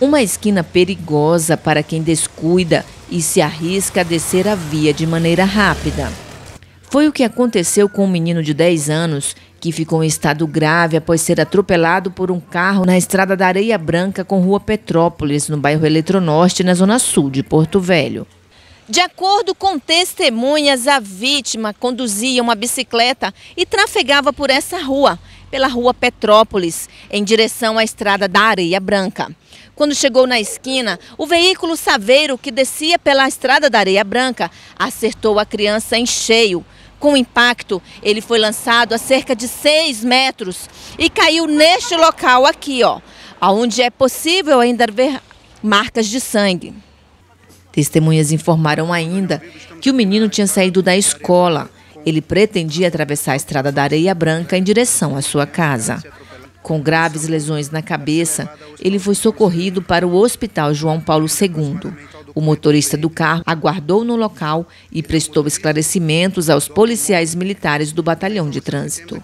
Uma esquina perigosa para quem descuida e se arrisca a descer a via de maneira rápida. Foi o que aconteceu com um menino de 10 anos que ficou em estado grave após ser atropelado por um carro na estrada da Areia Branca com Rua Petrópolis, no bairro Eletronorte, na zona sul de Porto Velho. De acordo com testemunhas, a vítima conduzia uma bicicleta e trafegava por essa rua pela rua Petrópolis, em direção à estrada da Areia Branca. Quando chegou na esquina, o veículo Saveiro, que descia pela estrada da Areia Branca, acertou a criança em cheio. Com o impacto, ele foi lançado a cerca de 6 metros e caiu neste local aqui, ó, onde é possível ainda ver marcas de sangue. Testemunhas informaram ainda que o menino tinha saído da escola ele pretendia atravessar a estrada da Areia Branca em direção à sua casa. Com graves lesões na cabeça, ele foi socorrido para o Hospital João Paulo II. O motorista do carro aguardou no local e prestou esclarecimentos aos policiais militares do batalhão de trânsito.